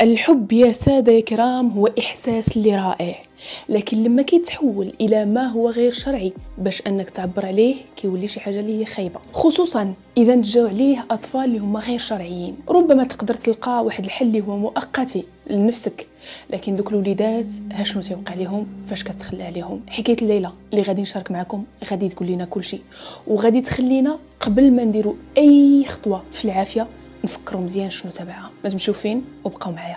الحب يا سادة يا كرام هو إحساس اللي رائع لكن لما كيتحول إلى ما هو غير شرعي باش أنك تعبر عليه كيولي شي حاجة اللي هي خايبة خصوصا إذا تجاو عليه أطفال اللي هما غير شرعيين ربما تقدر تلقى واحد الحل اللي هو مؤقتي لنفسك لكن دوك الوليدات ها شنو تيوقع لهم فاش كتخلى عليهم حكايه الليله اللي غادي نشارك معكم غادي تقول لنا كلشي وغادي تخلينا قبل ما نديرو اي خطوه في العافيه نفكروا مزيان شنو تبعها لازم فين وبقاو معايا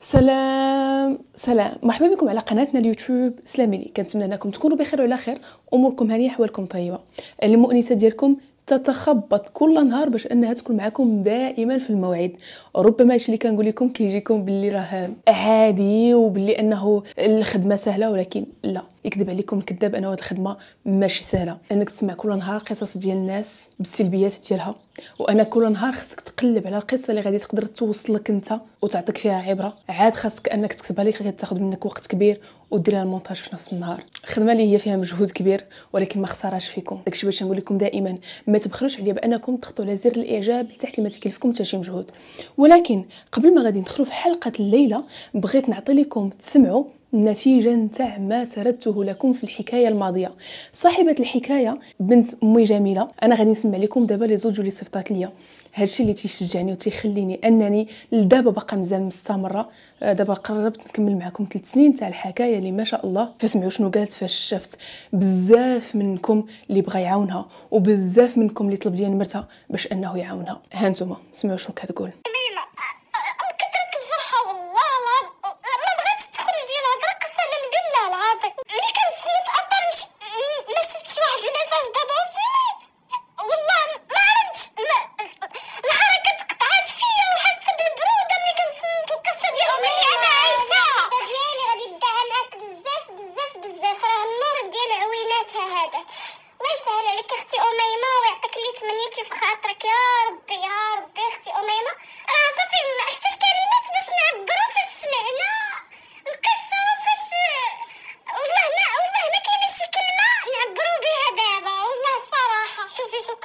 سلام سلام مرحبا بكم على قناتنا اليوتيوب سلامي لي كنتمنى انكم تكونوا بخير وعلى خير اموركم هانيه حوالكم طيبه المؤنسه ديالكم تتخبط كل نهار باش انها تكون معكم دائما في الموعد ربما هادشي اللي كنقول لكم كيجيكم باللي راه عادي وباللي انه الخدمه سهله ولكن لا يكذب عليكم الكذاب انه هاد الخدمه ماشي سهله انك تسمع كل نهار قصص ديال الناس بالسلبيات ديالها وانا كل نهار خصك تقلب على القصه اللي غادي تقدر توصلك انت وتعطيك فيها عبره عاد خاصك انك تكتبها لي تاخذ منك وقت كبير وديريها المونتاج في نفس النهار الخدمه اللي هي فيها مجهود كبير ولكن ما خسارش فيكم داكشي باش نقول لكم دائما ما تبخلوش عليا بانكم تضغطوا على زر الاعجاب لتحت ما تكلفكم حتى شي مجهود ولكن قبل ما غادي ندخلوا في حلقه الليله بغيت نعطي لكم تسمعوا نتيجة نتاع ما سردته لكم في الحكاية الماضية صاحبة الحكاية بنت أمي جميلة أنا غادي نسمع لكم دابا لي زوج اللي صيفطات ليا هادشي اللي تيشجعني وتيخليني انني لدابا باقا مزال مستمره آه، دابا قربت نكمل معكم 3 سنين تاع الحكايه اللي ما شاء الله فسمعوا شنو قالت فاش شفت بزاف منكم اللي بغى يعاونها وبزاف منكم اللي طلب ليا نمرتها باش انه يعاونها هانتوما سمعوا شنو كتقول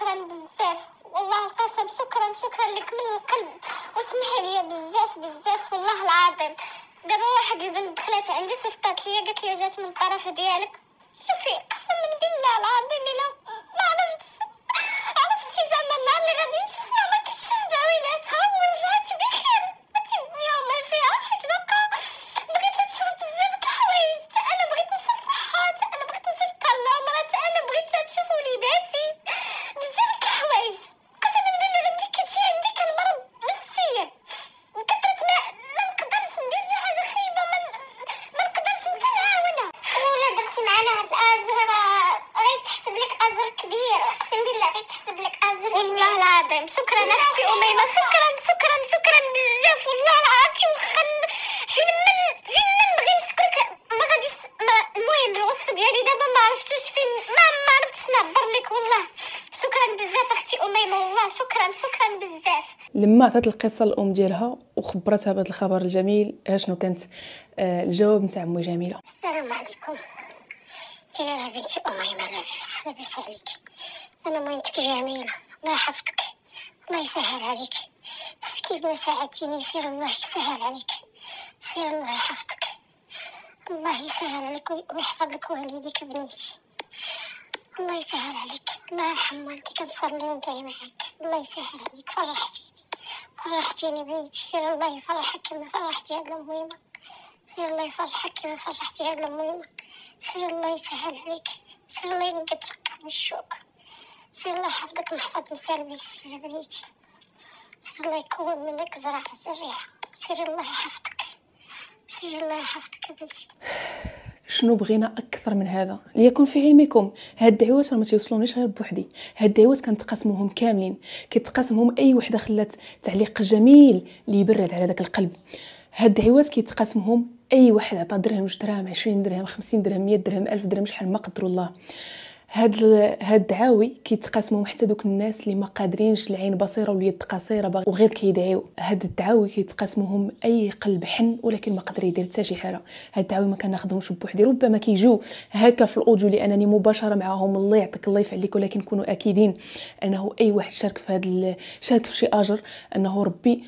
شكرا بزاف والله القسم شكرا شكرا لك من القلب وسمح لي بزاف بزاف والله العظيم دابا واحد البنت دخلت عندي صيفطات ليا قالت لي جات من الطرف ديالك شوفي من بالله العظيم الا ما عرفتش عرفتي زعما النهار اللي غادي نشوفها ما كتشوف في ورجعت بخير انتي ما فيها حيت بقى بغيت تشوف بزاف د الحوايج انا بغيت نصفحها انا بغيت نصيفطها لها انا بغيت تشوف وليداتي شكرا بزاف والله عرفتي وخل فين من فين من نبغي نشكرك ما غاديش المهم الوصف ديالي دابا ما عرفتوش فين ما ما عرفتش نعبر لك والله شكرا بزاف اختي اميمه والله شكرا شكرا بزاف لما عطات القصه الام ديالها وخبرتها بهذا الخبر الجميل ها شنو كانت آه، الجواب نتاع ام جميله السلام عليكم يا بنتي اميمه لاباس لاباس عليك انا مامتك جميله الله يحفظك الله يسهل عليك سكيت ما ساعدتيني سير الله يسهل عليك سير الله يحفظك الله يسهل عليك ويحفظ لك والديك بنيتي الله يسهل عليك ما يرحم والديك كنصلي ونتعي معاك الله يسهل عليك فرحتيني فرحتيني بنيتي سير الله يفرحك كما فرحتي هاد المهمة سير الله يفرحك كما فرحتي هاد المهمة سير الله يسهل عليك سير الله ينقدرك من الشوك سير الله يحفظك ويحفظ مسالمي السلام بنيتي الله يكون منك زرع وزريعة سير الله يحفظك سير الله يحفظك بنتي شنو بغينا اكثر من هذا ليكون في علمكم هاد الدعوات راه ما تيوصلونيش غير بوحدي هاد الدعوات كنتقاسموهم كاملين كيتقاسمهم اي وحده خلات تعليق جميل اللي يبرد على داك القلب هاد الدعوات كيتقاسمهم اي واحد عطى درهم جوج دراهم 20 درهم 50 درهم 100 درهم 1000 درهم شحال ما قدروا الله هاد هاد الدعاوي كيتقاسموا حتى دوك الناس اللي ما قادرينش العين بصيره واليد قصيره وغير كيدعيو هاد الدعاوي كيتقاسموهم اي قلب حن ولكن ما قدر يدير حتى شي حاجه هاد الدعاوي ما كناخذهمش بوحدي ربما كيجيو هكا في الاوديو لانني مباشره معاهم الله يعطيك الله يفعليك ولكن كونوا اكيدين انه اي واحد شارك في هاد ال... شارك في شي اجر انه ربي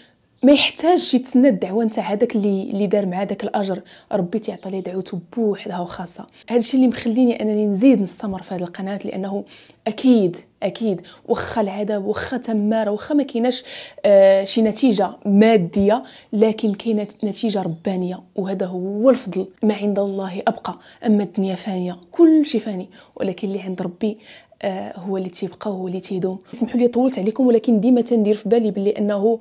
ما يحتاجش يتسنى الدعوه نتاع هذاك اللي اللي دار معاه داك الاجر ربي تيعطي ليه دعوته بوحدها وخاصه هذا الشيء اللي مخليني انني نزيد نستمر في هذه القناه لانه اكيد اكيد واخا العذاب واخا تماره واخا ما كايناش آه شي نتيجه ماديه لكن كاينه نتيجه ربانيه وهذا هو الفضل ما عند الله ابقى اما الدنيا فانيه كل شيء فاني ولكن اللي عند ربي آه هو اللي تيبقى وهو اللي تيدوم اسمحوا لي طولت عليكم ولكن ديما تندير في بالي بلي انه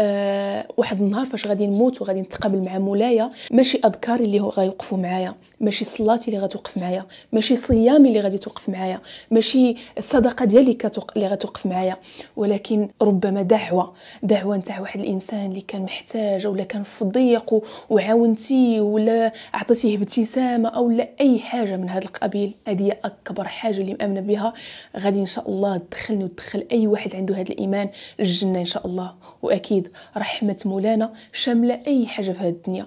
آه، واحد النهار فاش غادي نموت وغادي نتقابل مع مولايا ماشي اذكاري اللي غيوقفوا معايا ماشي صلاتي اللي غتوقف معايا ماشي صيامي اللي غادي توقف معايا ماشي الصدقه ديالي كتوق... اللي غتوقف معايا ولكن ربما دعوه دعوه نتاع واحد الانسان اللي كان محتاج ولا كان في ضيق وعاونتيه ولا عطيتيه ابتسامه او لا اي حاجه من هذا القبيل هذه اكبر حاجه اللي مامنه بها غادي ان شاء الله تدخلني وتدخل اي واحد عنده هذا الايمان الجنه ان شاء الله واكيد الوحيد رحمة مولانا شاملة أي حاجة في هذه الدنيا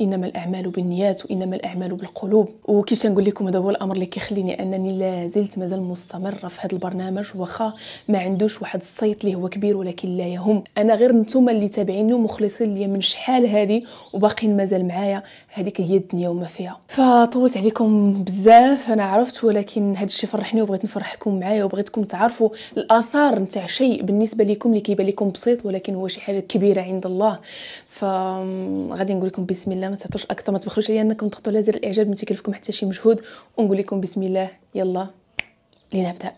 انما الاعمال بالنيات وانما الاعمال بالقلوب وكيف تنقول لكم هذا هو الامر اللي كيخليني انني لا زلت مازال مستمره في هذا البرنامج واخا ما عندوش واحد الصيت اللي هو كبير ولكن لا يهم انا غير نتوما اللي تابعيني ومخلصين ليا من شحال هذه وباقيين مازال معايا هذيك هي الدنيا وما فيها فطولت عليكم بزاف انا عرفت ولكن هذا الشيء فرحني وبغيت نفرحكم معايا وبغيتكم تعرفوا الاثار نتاع شيء بالنسبه لكم اللي كيبان لكم بسيط ولكن هو شي حاجه كبيره عند الله فغادي نقول لكم بسم الله ما تعطوش اكثر ما تبخلوش عليا انكم تضغطوا على زر الاعجاب ما تكلفكم حتى شي مجهود ونقول لكم بسم الله يلا لنبدا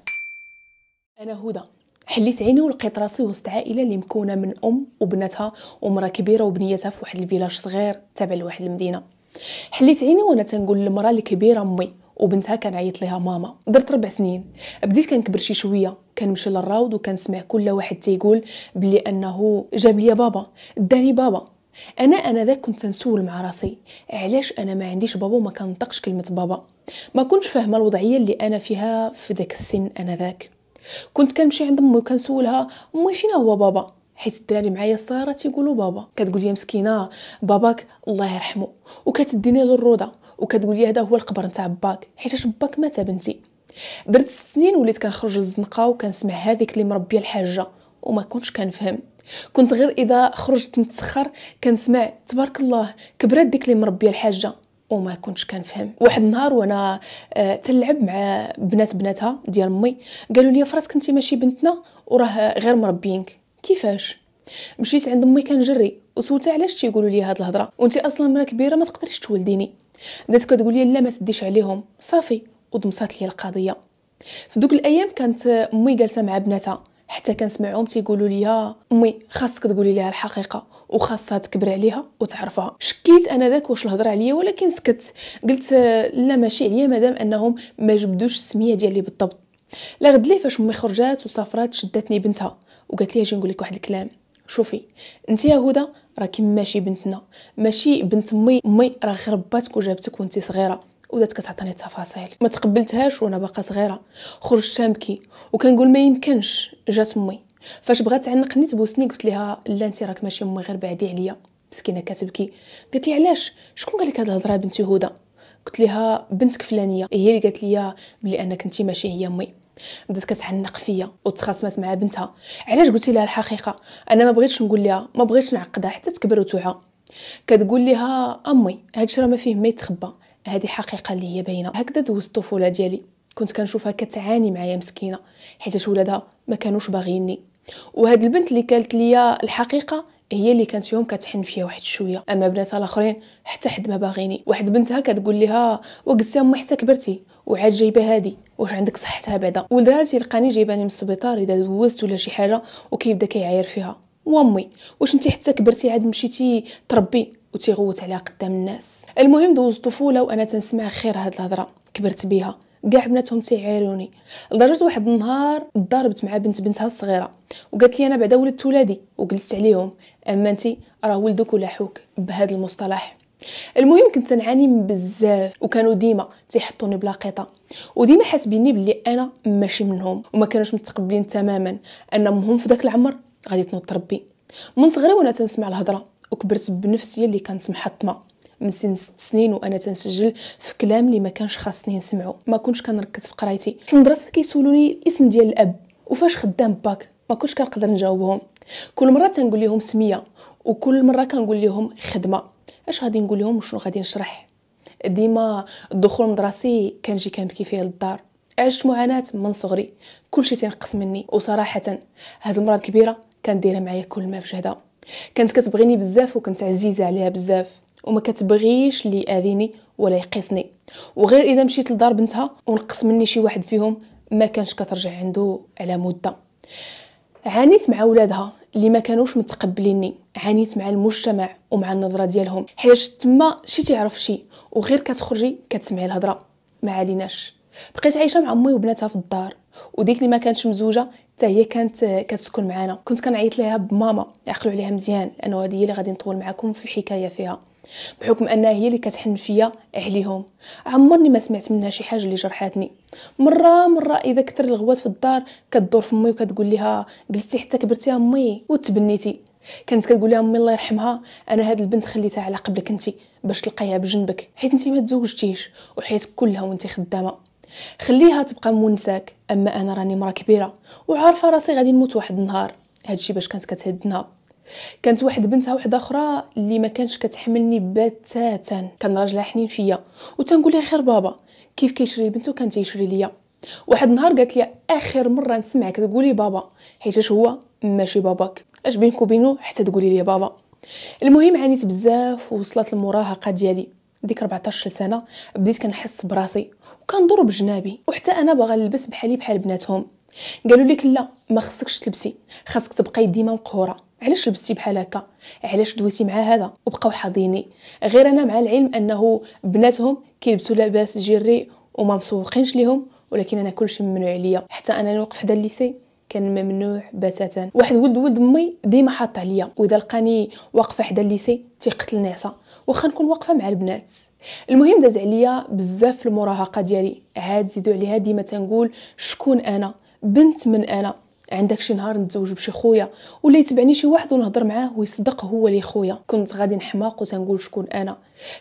انا هدى حليت عيني ولقيت راسي وسط عائله اللي مكونه من ام وبنتها ومراه كبيره وبنيتها في واحد الفيلاج صغير تابع لواحد المدينه حليت عيني وانا تنقول للمراه اللي كبيره امي وبنتها كنعيط ليها ماما درت ربع سنين بديت كنكبر شي شويه كنمشي للراود وكنسمع كل واحد تيقول بلي انه جاب لي بابا داني بابا انا انا ذاك كنت نسول مع راسي علاش انا ما عنديش بابا وما كنطقش كلمه بابا ما كنتش فاهمه الوضعيه اللي انا فيها في ذاك السن انا ذاك كنت كنمشي عند امي وكنسولها امي فينا هو بابا حيت الدراري معايا الصغيره تيقولوا بابا كتقول لي مسكينه باباك الله يرحمه وكتديني للروضه وكتقول لي هذا هو القبر نتاع باك حيت باك مات بنتي درت سنين وليت كنخرج للزنقه وكنسمع هذيك اللي مربيه الحاجه وما كنتش كنفهم كنت غير اذا خرجت نتسخر كنسمع تبارك الله كبرات ديك اللي مربيه الحاجه وما كنتش كنفهم واحد النهار وانا آه، تلعب مع بنات بناتها ديال امي قالوا لي فراسك انت ماشي بنتنا وراه غير مربينك كيفاش مشيت عند امي كنجري وسولتها علاش تيقولوا لي هاد الهضره وانت اصلا مرا كبيره ما تقدريش تولديني بدات كتقول لي لا ما تديش عليهم صافي ودمصات لي القضيه في دوك الايام كانت امي جالسه مع بناتها حتى كنسمعهم تيقولوا لي امي خاصك تقولي لها الحقيقه وخاصها تكبر عليها وتعرفها شكيت انا ذاك واش الهضره عليا ولكن سكت قلت آه، لا ماشي عليا مادام انهم ما جبدوش السميه ديالي بالضبط لا غد لي فاش امي خرجات وسافرات شدتني بنتها وقالت لي اجي نقول لك واحد الكلام شوفي انت يا هدى راكي ماشي بنتنا ماشي بنت مي مي راه غرباتك وجابتك وانت صغيره ودات كتعطيني التفاصيل ما تقبلتهاش وانا باقا صغيره خرجت تنبكي وكنقول ما يمكنش جات مي فاش بغات تعنقني تبوسني قلت لها لا انت راك ماشي امي غير بعدي عليا مسكينه كتبكي قالت لي علاش شكون قال لك هاد الهضره بنتي هدى قلت لها بنتك فلانيه هي اللي قالت لي بلي انك انت ماشي هي امي بدات كتعنق فيا وتخاصمات مع بنتها علاش قلتي لها الحقيقه انا ما بغيتش نقول لها ما بغيتش نعقدها حتى تكبر وتوعى كتقول لها امي هادشي راه ما فيه ما يتخبى هذه حقيقه اللي هي باينه هكذا دوزت الطفوله ديالي كنت كنشوفها كتعاني معايا مسكينه حيت ولادها ما كانوش باغيني وهاد البنت اللي قالت ليا الحقيقه هي اللي كانت فيهم كتحن فيها واحد شويه اما بناتها الاخرين حتى حد ما باغيني واحد بنتها كتقول لها امي حتى كبرتي وعاد جايبه هادي واش عندك صحتها بعدا ولدها تيلقاني جايباني من السبيطار اذا دوزت ولا شي حاجه وكيبدا كيعاير فيها وامي واش انت حتى كبرتي عاد مشيتي تربي وتيغوت عليها قدام الناس المهم دوز طفوله وانا تنسمع خير هاد الهضره كبرت بيها كاع بناتهم تيعايروني لدرجه واحد النهار ضربت مع بنت بنتها الصغيره وقالت لي انا بعدا ولدت ولادي وجلست عليهم اما انت راه ولدك ولاحوك بهذا المصطلح المهم كنت نعاني من بزاف وكانوا ديما تيحطوني بلا قطه وديما حاسبيني بلي انا ماشي منهم وما كانوش متقبلين تماما ان امهم في ذاك العمر غادي تنوض تربي من صغري وانا تنسمع الهضره وكبرت بنفسي اللي كانت محطمه من سن ست سنين وانا تنسجل في كلام اللي ما كانش خاصني نسمعه ما كنتش كنركز في قرايتي في المدرسه كيسولوني الاسم ديال الاب وفاش خدام باك ما كنتش كنقدر نجاوبهم كل مره تنقول لهم سميه وكل مره كنقول لهم خدمه اش غادي نقول لهم وشنو غادي نشرح ديما الدخول المدرسي كنجي كنبكي فيه للدار عشت معاناه من صغري كلشي تينقص مني وصراحه هاد المراه الكبيره دايرة معايا كل ما في جهدها كانت كتبغيني بزاف وكنت عزيزه عليها بزاف وما كتبغيش اللي ياذيني ولا يقيسني وغير اذا مشيت لدار بنتها ونقص مني شي واحد فيهم ما كانش كترجع عنده على مده عانيت مع ولادها اللي ما كانوش متقبليني عانيت مع المجتمع ومع النظره ديالهم حيت تما شي تعرف شي وغير كتخرجي كتسمعي الهضره ما عليناش بقيت عايشه مع امي وبناتها في الدار وديك اللي ما كانتش مزوجه حتى هي كانت كتسكن معانا كنت كنعيط ليها بماما عقلوا عليها مزيان لانه هذه هي اللي غادي نطول معكم في الحكايه فيها بحكم انها هي اللي كتحن فيا عليهم عمرني ما سمعت منها شي حاجه اللي جرحاتني مره مره اذا كثر الغوات في الدار كدور في امي وكتقول لها جلستي حتى كبرتي امي وتبنيتي كانت كتقول لها امي الله يرحمها انا هاد البنت خليتها على قبلك انت باش تلقايها بجنبك حيت انت ما تزوجتيش وحياتك كلها وانت خدامه خليها تبقى مونساك اما انا راني مرا كبيره وعارفه راسي غادي نموت واحد النهار هادشي باش كانت كتهدنا كانت واحد بنتها واحده اخرى اللي ما كانش كتحملني بتاتا كان راجلها حنين فيا وتنقول لها خير بابا كيف كيشري بنته كان تيشري ليا واحد النهار قالت لي اخر مره نسمعك تقولي بابا حيتاش هو ماشي باباك اش بينك وبينو حتى تقولي لي بابا المهم عانيت بزاف ووصلت المراهقه ديالي ديك 14 سنه بديت كنحس براسي ضرب جنابي وحتى انا باغا نلبس بحالي بحال بناتهم قالوا لك لا ما خصكش تلبسي خاصك تبقاي ديما مقهوره علاش لبستي بحال هكا علاش دويتي مع هذا وبقاو حاضيني غير انا مع العلم انه بناتهم كيلبسوا لباس جري وما مسوقينش ليهم ولكن انا كلشي ممنوع عليا حتى انا نوقف حدا الليسي كان ممنوع بتاتا واحد ولد ولد امي ديما حاط عليا واذا لقاني واقفه حدا الليسي تيقتل نعسه واخا نكون واقفه مع البنات المهم داز عليا بزاف المراهقه ديالي عاد زيدو عليها ديما تنقول شكون انا بنت من انا عندك شي نهار نتزوج بشي خويا ولا يتبعني شي واحد ونهضر معاه ويصدق هو لي خويا كنت غادي نحماق وتنقول شكون انا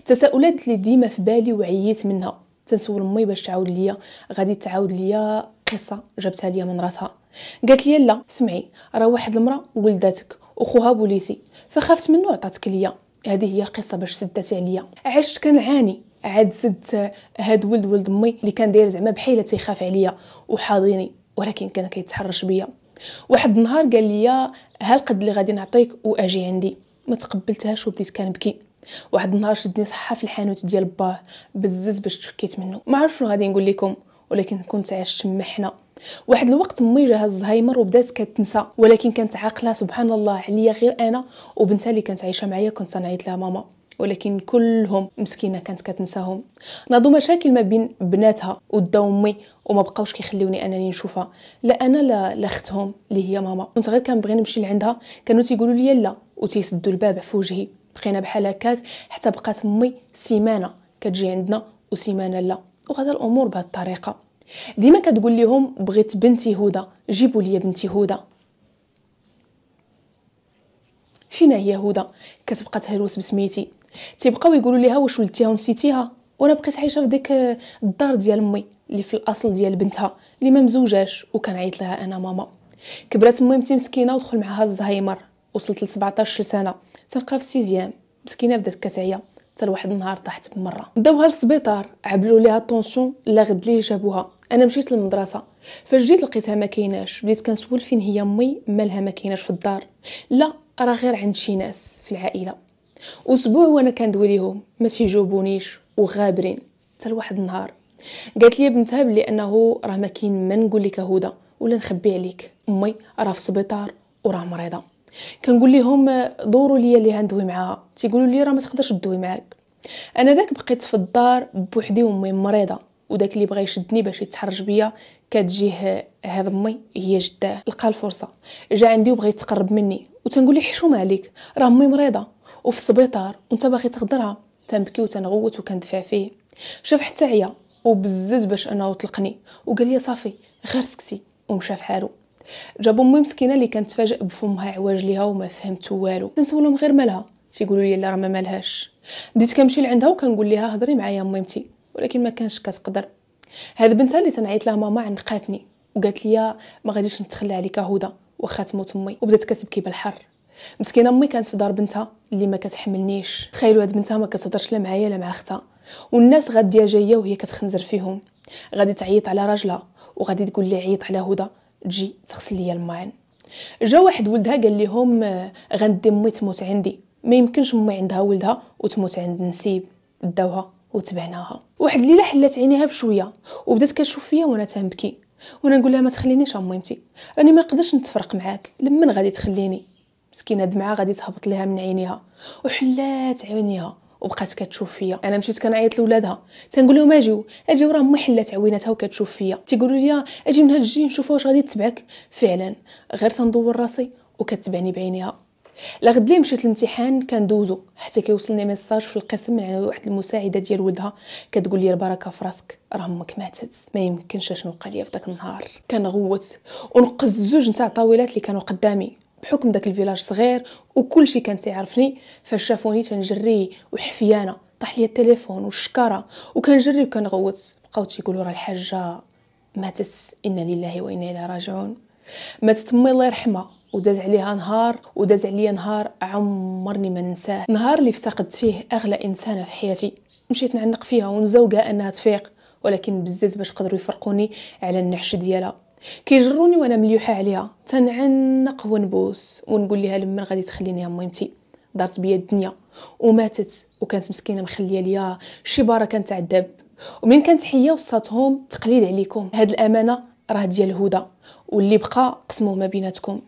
تساؤلات اللي ديما في بالي وعييت منها تنسول امي باش تعاود ليا غادي تعاود ليا قصه جابتها ليا من راسها قالت لي لا سمعي راه واحد المراه ولداتك وخوها بوليسي فخافت منه عطاتك ليا هذه هي القصه باش سدات عليا عشت كنعاني عاد زدت هاد ولد ولد امي اللي كان داير زعما بحال تيخاف عليا وحاضيني ولكن كان كيتحرش بيا واحد النهار قال لي هالقد اللي غادي نعطيك واجي عندي ما تقبلتهاش وبديت كنبكي واحد النهار شدني صحه في الحانوت ديال باه بزز باش تفكيت منه ما عرفت شنو غادي نقول لكم ولكن كنت عشت محنه واحد الوقت مي جاها الزهايمر وبدات كتنسى ولكن كانت عاقله سبحان الله عليا غير انا وبنتها اللي كانت عايشه معايا كنت نعيط لها ماما ولكن كلهم مسكينه كانت كتنساهم ناضوا مشاكل ما بين بناتها ودا امي وما بقاوش كيخليوني انني نشوفها لا انا لا, لا اللي هي ماما كنت غير كنبغي نمشي لعندها كانوا تيقولوا لي لا وتيسدوا الباب في وجهي بقينا بحال هكاك حتى بقات امي سيمانه كتجي عندنا وسيمانه لا وغدا الامور بهذه الطريقه ديما كتقول لهم بغيت بنتي هدى جيبوا لي بنتي هدى فينا هي هدى كتبقى تهلوس بسميتي تيبقاو يقولوا ليها واش ولدتيها ونسيتيها وانا بقيت عايشه في ديك الدار ديال امي اللي في الاصل ديال بنتها اللي ما مزوجاش وكنعيط لها انا ماما كبرات امي متي مسكينه ودخل معها الزهايمر وصلت ل 17 سنه تنقرا في السيزيام مسكينه بدات كتعيا حتى لواحد النهار طاحت بمره داوها للسبيطار عبلوا ليها الطونسيون لا غد ليه جابوها انا مشيت للمدرسه فاش جيت لقيتها ما كايناش بديت كنسول فين هي امي مالها ما كايناش في الدار لا راه غير عند شي ناس في العائله اسبوع وانا كندوي ليهم ما تيجاوبونيش وغابرين حتى لواحد النهار قالت لي بنتها بلي انه راه ما كاين ما نقول لك هدى ولا نخبي عليك امي راه في السبيطار وراه مريضه كنقول لهم دوروا ليا اللي هندوي معاها تيقولوا لي راه ما تقدرش تدوي معاك انا ذاك بقيت في الدار بوحدي وامي مريضه وداك اللي بغى يشدني باش يتحرج بيا كتجيه هذا امي هي جداه لقى الفرصه جا عندي وبغى يتقرب مني وتنقول لي حشومه عليك راه امي مريضه وفي السبيطار وانت باغي تخضرها تنبكي وتنغوت وكندفع فيه شاف حتى عيا وبزز باش انه طلقني وقال لي صافي غير سكتي ومشى في حالو جابو امي مسكينه اللي كانت تفاجئ بفمها عواج ليها وما فهمت والو تنسولهم غير مالها تيقولوا لي لا راه ما مالهاش بديت كنمشي لعندها وكنقول ليها هضري معايا ميمتي ولكن ما كانش كتقدر هاد بنتها اللي تنعيط لها ماما عنقاتني وقالت لي ما غاديش نتخلى عليك هدى واخا تموت امي وبدات كتبكي بالحر مسكينه امي كانت في دار بنتها اللي ما كتحملنيش تخيلوا هاد بنتها ما كتهضرش لا معايا لا مع اختها والناس غاديه جايه وهي كتخنزر فيهم غادي تعيط على راجلها وغادي تقول لي عيط على هدى تجي تغسل لي الماعن جا واحد ولدها قال لهم آه، غندي امي تموت عندي ما يمكنش امي عندها ولدها وتموت عند نسيب داوها وتبعناها واحد الليله حلات عينيها بشويه وبدات كتشوف فيا وانا تنبكي وانا نقول لها ما تخلينيش امي راني ما نقدرش نتفرق معاك لمن غادي تخليني مسكينه دمعه غادي تهبط ليها من عينيها وحلات عينيها وبقات كتشوف فيا انا مشيت كنعيط لولادها تنقول لهم اجيو اجيو راه امي حلات عويناتها وكتشوف فيا تيقولوا لي اجي من هاد الجي نشوف واش غادي تتبعك فعلا غير تندور راسي وكتبعني بعينيها لغد لي مشيت الامتحان كندوزو حتى كيوصلني ميساج في القسم من يعني واحد المساعده ديال ولدها كتقول لي البركه في راسك راه امك ماتت ما يمكنش شنو وقع ليا في داك النهار كنغوت ونقز زوج نتاع الطاولات اللي كانوا قدامي بحكم داك الفيلاج صغير وكل شيء كان تيعرفني فاش شافوني تنجري وحفيانه طاح لي التليفون والشكاره وكنجري وكنغوت بقاو تيقولوا راه الحاجه ماتت انا لله وانا اليه راجعون ماتت امي الله يرحمها وداز عليها نهار وداز عليا نهار عمرني ما ننساه نهار اللي افتقدت فيه اغلى انسانه في حياتي مشيت نعنق فيها ونزوقها انها تفيق ولكن بزاف باش قدروا يفرقوني على النعش ديالها كيجروني وانا مليوحه عليها تنعنق ونبوس ونقول لها لمن غادي تخليني يا ميمتي دارت بيا الدنيا وماتت وكانت مسكينه مخليه ليا شي باره كانت تعذب ومن كانت حيه وصاتهم تقليد عليكم هاد الامانه راه ديال هدى واللي بقى قسموه ما بيناتكم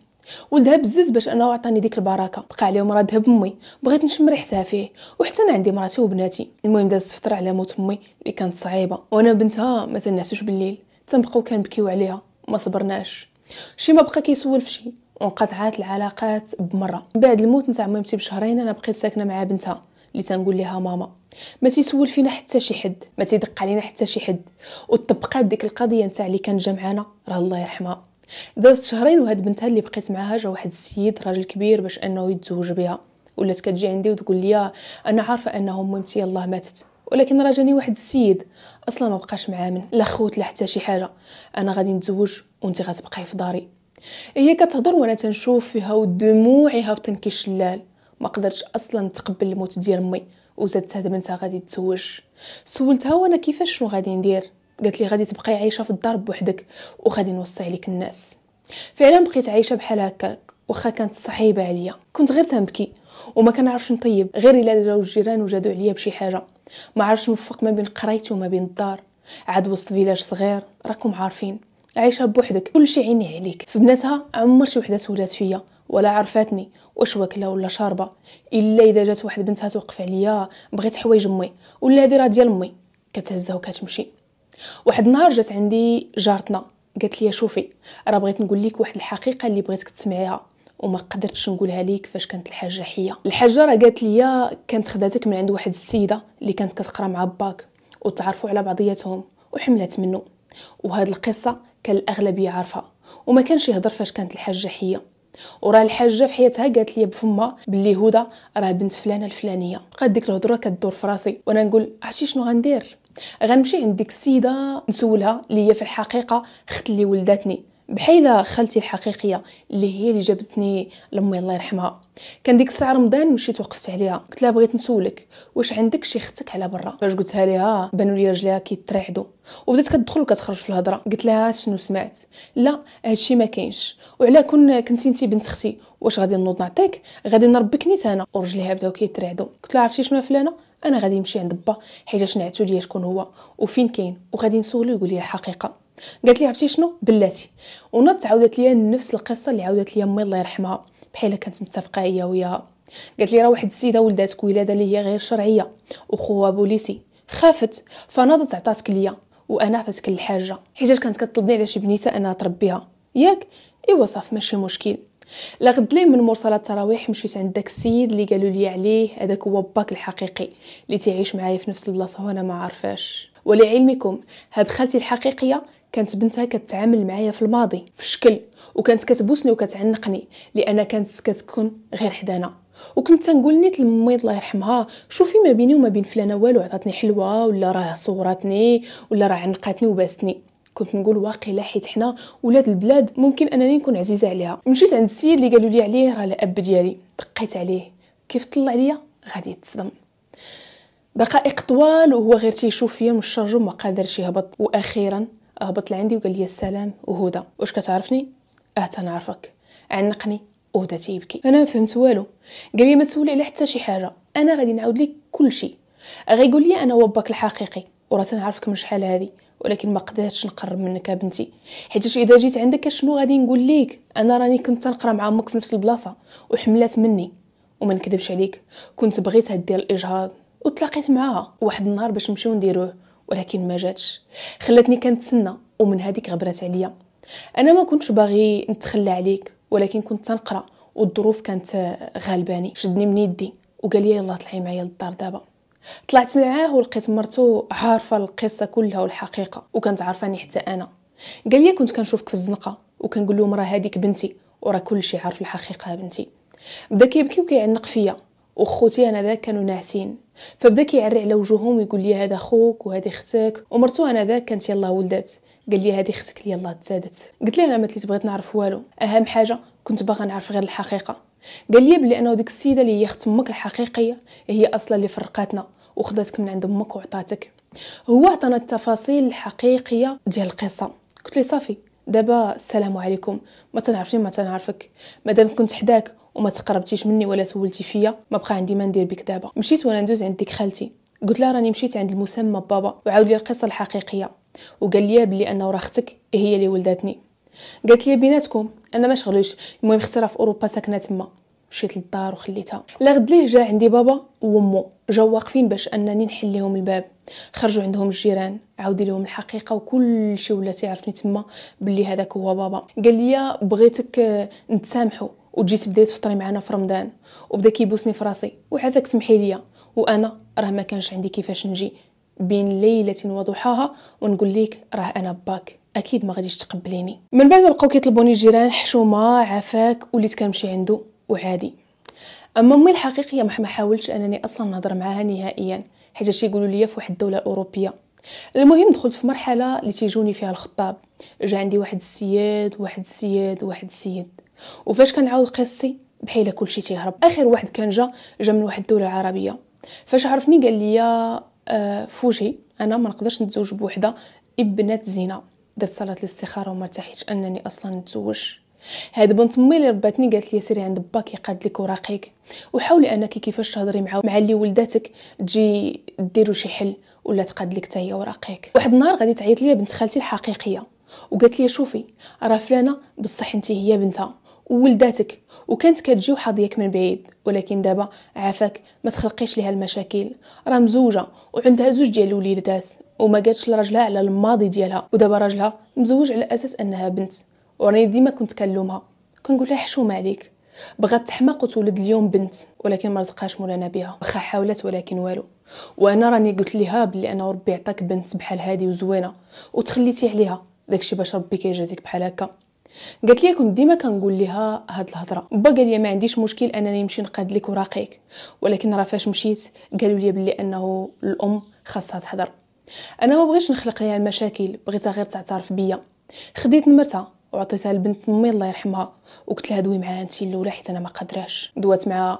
ولدها بزز باش انا عطاني ديك البركه بقى عليهم راه ذهب امي بغيت نشم ريحتها فيه وحتى انا عندي مراتي وبناتي المهم دازت فتره على موت امي اللي كانت صعيبه وانا بنتها ما تنعسوش بالليل تنبقاو كنبكيو عليها وما صبرناش شي ما بقى كيسول في شي وانقطعت العلاقات بمره بعد الموت نتاع مامتي بشهرين انا بقيت ساكنه مع بنتها اللي تنقول ليها ماما ما تيسول فينا حتى شي حد ما تيدق علينا حتى شي حد وطبقات ديك القضيه نتاع اللي كان جا معانا راه الله يرحمها دازت شهرين وهاد بنتها اللي بقيت معاها جا واحد السيد راجل كبير باش انه يتزوج بها ولات كتجي عندي وتقول لي انا عارفه انه مامتي الله ماتت ولكن راه جاني واحد السيد اصلا ما بقاش معاه من لا خوت لا حتى شي حاجه انا غادي نتزوج وانت غتبقاي في داري هي كتهضر وانا تنشوف فيها ودموعي هابطين شلال ما قدرتش اصلا نتقبل الموت ديال امي وزادت هاد بنتها غادي تزوج سولتها وانا كيفاش شنو غادي ندير قالت لي غادي تبقاي عايشه في الدار بوحدك وغادي نوصي عليك الناس فعلا بقيت عايشه بحال هكاك واخا كانت صعيبه عليا كنت غير تنبكي وما كنعرفش نطيب غير الا جاو الجيران وجادو عليا بشي حاجه ما عرفش نوفق ما بين قرايتي وما بين الدار عاد وسط فيلاج صغير راكم عارفين عايشه بوحدك كلشي عيني عليك في بناتها عمر شي وحده سولات فيا ولا عرفاتني واش واكله ولا شاربه الا اذا جات واحد بنتها توقف عليا بغيت حوايج امي ولا هادي راه ديال امي كتهزها وكتمشي واحد النهار جات عندي جارتنا قالت لي شوفي راه بغيت نقول لك واحد الحقيقه اللي بغيتك تسمعيها وما قدرتش نقولها ليك فاش كانت الحاجه حيه الحاجه راه قالت لي كانت خداتك من عند واحد السيده اللي كانت كتقرا مع باك وتعرفوا على بعضياتهم وحملات منه وهاد القصه كان الاغلبيه عارفها وما كانش يهضر فاش كانت الحاجه حيه وراه الحاجه في حياتها قالت لي بفمها باللي هدى راه بنت فلانه الفلانيه بقات ديك الهضره كدور في راسي وانا نقول عرفتي شنو غندير غنمشي عند ديك السيده نسولها اللي هي في الحقيقه اخت اللي ولداتني بحيلة خالتي الحقيقيه اللي هي اللي جابتني لامي الله يرحمها كان ديك الساعه رمضان مشيت وقفت عليها قلت لها بغيت نسولك واش عندك شي اختك على برا فاش قلتها ليها بانوا لي رجليها كيترعدوا وبدات كتدخل وكتخرج في الهضره قلت لها شنو سمعت لا هادشي ما كاينش وعلى كون كنتي انت بنت اختي واش غادي نوض نعطيك غادي نربك نيت انا ورجليها بداو كيترعدوا قلت لها عرفتي شنو فلانه انا غادي نمشي عند با حيت نعتو ليا شكون هو وفين كاين وغادي نسولو يقول لي الحقيقه قالت لي عرفتي شنو بلاتي ونط عاودت لي نفس القصه اللي عاودت لي امي الله يرحمها بحال كانت متفقه هي وياها قالت لي راه واحد السيده ولداتك ولاده اللي هي غير شرعيه وخوها بوليسي خافت فناضت عطاتك ليا وانا عطيتك الحاجه حيت كانت كطلبني على شي بنيته انا تربيها ياك ايوا صافي ماشي مشكل لا لي من مور صلاه التراويح مشيت عند داك السيد اللي قالوا لي عليه هذاك هو باك الحقيقي اللي تعيش معايا في نفس البلاصه وانا ما عارفاش ولعلمكم هاد خالتي الحقيقيه كانت بنتها كتعامل معايا في الماضي في الشكل وكانت كتبوسني وكتعنقني لان كانت كتكون غير حدانا وكنت تنقول نيت لمي الله يرحمها شوفي ما بيني وما بين فلانه والو عطاتني حلوه ولا راه صوراتني ولا راه عنقاتني وباستني كنت نقول واقيلا حيت حنا ولاد البلاد ممكن انني نكون عزيزه عليها مشيت عند السيد اللي قالوا لي عليه راه الاب ديالي دقيت عليه كيف طلع عليا غادي يتصدم دقائق طوال وهو غير تيشوف فيا من الشرج ما قادرش يهبط واخيرا هبط لعندي وقال لي السلام وهدى واش كتعرفني اه تنعرفك عنقني وهدى تيبكي انا ما فهمت والو قال لي ما تسولي على حتى شي حاجه انا غادي نعاود لك كلشي غيقول لي انا وباك باك الحقيقي وراه تنعرفك من شحال هذه ولكن ما قدرتش نقرب منك بنتي حيت اذا جيت عندك شنو غادي نقول لك انا راني كنت تنقرا مع امك في نفس البلاصه وحملات مني وما نكذبش عليك كنت بغيت دير الاجهاض وتلاقيت معاها واحد النهار باش نمشيو نديروه ولكن ما جاتش خلاتني كنتسنى ومن هذيك غبرات عليا انا ما كنتش باغي نتخلى عليك ولكن كنت تنقرا والظروف كانت غالباني شدني من يدي وقال لي يلا طلعي معايا للدار دابا طلعت معاه ولقيت مرتو عارفه القصه كلها والحقيقه وكانت عارفاني حتى انا قال لي كنت كنشوفك في الزنقه وكنقول له مرا هذيك بنتي وراه كلشي عارف الحقيقه بنتي بدا كيبكي وكيعنق فيا وخوتي انا ذاك كانوا ناعسين فبدا كيعري على وجوههم ويقول لي هذا خوك وهذه اختك ومرتو انا ذاك كانت يلاه ولدات قال لي هذه اختك يلاه تزادت قلت ليه انا ما تليت بغيت نعرف والو اهم حاجه كنت باغا نعرف غير الحقيقه قال لي بلي انه ديك السيده اللي هي اخت امك الحقيقيه هي اصلا اللي فرقاتنا وخداتك من عند امك وعطاتك هو عطانا التفاصيل الحقيقيه ديال القصه قلت لي صافي دابا السلام عليكم ما تنعرفني ما تنعرفك مادام كنت حداك وما تقربتيش مني ولا سولتي فيا ما بقى عندي ما ندير بك دابا مشيت وانا ندوز عند ديك خالتي قلت لها راني مشيت عند المسمى بابا وعاود لي القصه الحقيقيه وقال لي بلي انا ورا اختك هي اللي ولدتني قالت لي بيناتكم انا ما شغليش المهم اختي في اوروبا ساكنه تما مشيت للدار وخليتها لا غد ليه جا عندي بابا وامو جاو واقفين باش انني نحل لهم الباب خرجوا عندهم الجيران عاودي لهم الحقيقه وكل شيء ولا تعرفني تما بلي هذاك هو بابا قال لي بغيتك آه، نتسامحوا وجيت بديت تفطري معانا في رمضان وبدا كيبوسني في راسي وعافاك سمحي ليا وانا راه ما كانش عندي كيفاش نجي بين ليله وضحاها ونقول لك راه انا باك اكيد ما غاديش تقبليني من بعد ما بقاو كيطلبوني الجيران حشومه عافاك وليت كنمشي عنده وعادي اما امي الحقيقيه ما حاولتش انني اصلا نهضر معاها نهائيا حيت شي يقولوا لي في واحد الدوله اوروبيه المهم دخلت في مرحله اللي تيجوني فيها الخطاب جا عندي واحد السيد واحد السيد واحد السيد وفاش كنعاود قصتي بحال كلشي تيهرب اخر واحد كان جا جا من واحد الدوله عربيه فاش عرفني قال لي آه فوجي انا ما نقدرش نتزوج بوحده ابنه زينه درت صلاه الاستخاره وما ارتحيتش انني اصلا نتزوج هاد بنت امي اللي رباتني قالت لي سيري عند باك يقاد لك وراقيك وحاولي انك كيفاش تهضري مع مع اللي ولداتك تجي ديروا شي حل ولا تقاد لك حتى هي وراقيك واحد النهار غادي تعيط ليا بنت خالتي الحقيقيه وقالت لي شوفي راه فلانه بصح انت هي بنتها وولداتك وكانت كتجي وحاضيك من بعيد ولكن دابا عافاك ما تخلقيش ليها المشاكل راه مزوجه وعندها زوج ديال الوليدات وما جاتش لراجلها على الماضي ديالها ودابا راجلها مزوج على اساس انها بنت وراني ديما كنت كنلومها كنقول لها حشومه عليك بغات تحماق وتولد اليوم بنت ولكن ما رزقهاش مولانا بها واخا حاولت ولكن والو وانا راني قلت ليها بلي انا ربي عطاك بنت بحال هادي وزوينه وتخليتي عليها داكشي باش ربي كيجازيك بحال هكا قالت لي كنت ديما كنقول ليها هاد الهضره با قال لي ما عنديش مشكل انني نمشي نقاد لك وراقيك ولكن راه فاش مشيت قالوا لي بلي انه الام خاصها تحضر انا ما بغيتش نخلق ليها المشاكل بغيتها غير تعترف بيا خديت نمرتها وعطيتها لبنت امي الله يرحمها وقلت لها دوي معها انت الاولى حيت انا ما قدراش دوات معها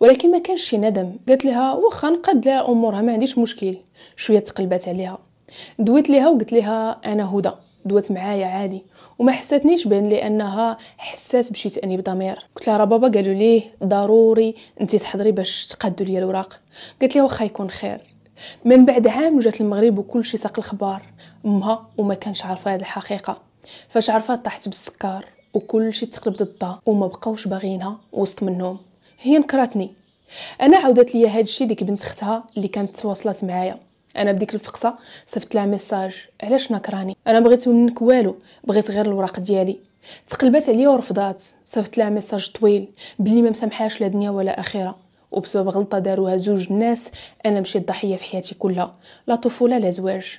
ولكن ما كانش شي ندم قالت لها واخا نقاد لها امورها ما عنديش مشكل شويه تقلبات عليها دويت ليها وقلت لها انا هدى دوات معايا عادي وما حساتنيش بان لانها حسات بشي تانيب ضمير قلت لها بابا قالوا ليه ضروري انت تحضري باش تقادوا ليا الاوراق قالت لي واخا يكون خير من بعد عام جات المغرب وكل شيء ساق الخبار امها وما كانش عارفه هذه الحقيقه فاش عرفات طاحت بالسكر وكل شيء تقلب ضدها وما بقاوش باغينها وسط منهم هي نكراتني انا عاودت ليا هادشي ديك بنت اختها اللي كانت تواصلات معايا انا بديك الفقصه صيفط لها ميساج علاش نكراني انا بغيت منك والو بغيت غير الوراق ديالي تقلبات عليا ورفضات صيفط لها ميساج طويل بلي ما مسامحاش لا دنيا ولا اخره وبسبب غلطه داروها زوج الناس انا مشيت ضحيه في حياتي كلها لا طفوله لا زواج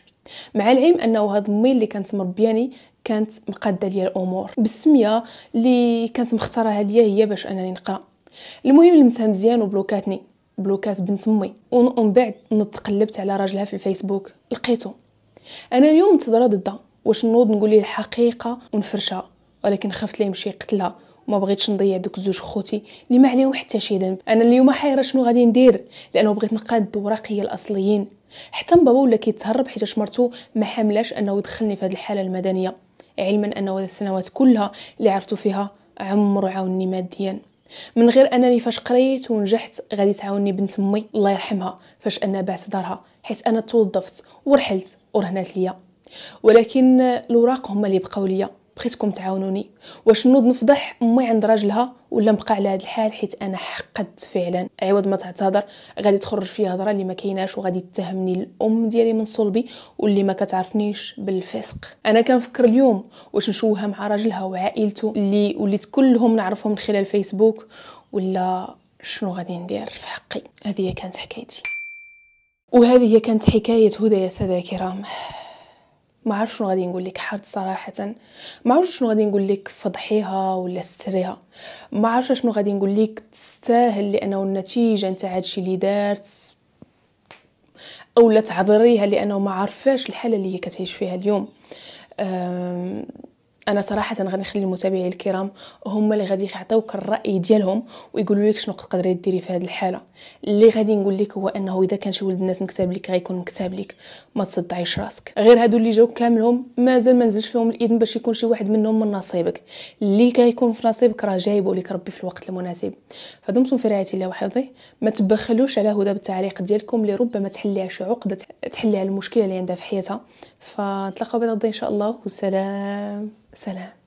مع العلم انه هاد امي اللي كانت مربياني كانت مقاده ليا الامور بالسميه اللي كانت مختارها ليا هي باش انني نقرا المهم لمتها مزيان وبلوكاتني بلوكات بنت امي ومن بعد نتقلبت على راجلها في الفيسبوك لقيته انا اليوم منتظره ضدها واش نوض نقول ليه الحقيقه ونفرشها ولكن خفت ليه يمشي يقتلها وما بغيتش نضيع دوك زوج خوتي اللي ما عليهم حتى شي ذنب انا اليوم حيره شنو غادي ندير لانه بغيت نقاد الوراقيه الاصليين حتى بابا ولا كيتهرب حيت مرتو ما حملاش انه يدخلني في هذه الحاله المدنيه علما انه هذه السنوات كلها اللي عرفتو فيها عمرو عاوني ماديا من غير انني فاش قريت ونجحت غادي تعاوني بنت امي الله يرحمها فاش انا بعت دارها حيت انا توظفت ورحلت ورهنات ليا ولكن الوراق هما اللي بقاو ليا بغيتكم تعاونوني واش نوض نفضح امي عند راجلها ولا نبقى على هذا الحال حيت انا حقدت فعلا عوض ما تعتذر غادي تخرج فيها هضره اللي ما كايناش وغادي تتهمني الام ديالي من صلبي واللي ما كتعرفنيش بالفسق انا كنفكر اليوم واش نشوهها مع راجلها وعائلته اللي وليت كلهم نعرفهم من خلال فيسبوك ولا شنو غادي ندير في حقي هذه كانت حكايتي وهذه كانت حكايه هدى يا ساده كرام ما عارف شنو غادي نقول لك حرد صراحه ما عارف شنو غادي نقول لك فضحيها ولا سريها ما عارف شنو غادي نقول لك تستاهل لانه النتيجه نتاع هادشي اللي دارت اولا تعذريها لانه ما عارفاش الحاله اللي هي كتعيش فيها اليوم انا صراحه غنخلي المتابعين الكرام هما اللي غادي يعطيوك الراي ديالهم ويقولوا لك شنو تقدري ديري في هذه الحاله اللي غادي نقول لك هو انه اذا كان شي ولد الناس مكتاب لك غيكون مكتاب لك ما تصدعيش راسك غير هادو اللي جاو كاملهم مازال ما نزلش فيهم الاذن باش يكون شي واحد منهم من نصيبك اللي كيكون في نصيبك راه جايبو لك ربي في الوقت المناسب فدمتم في رعايه الله وحفظه ما تبخلوش على هدى بالتعليق ديالكم ربما تحليها شي عقده تحليها المشكله اللي عندها في حياتها فنتلقى بيض ان شاء الله وسلام سلام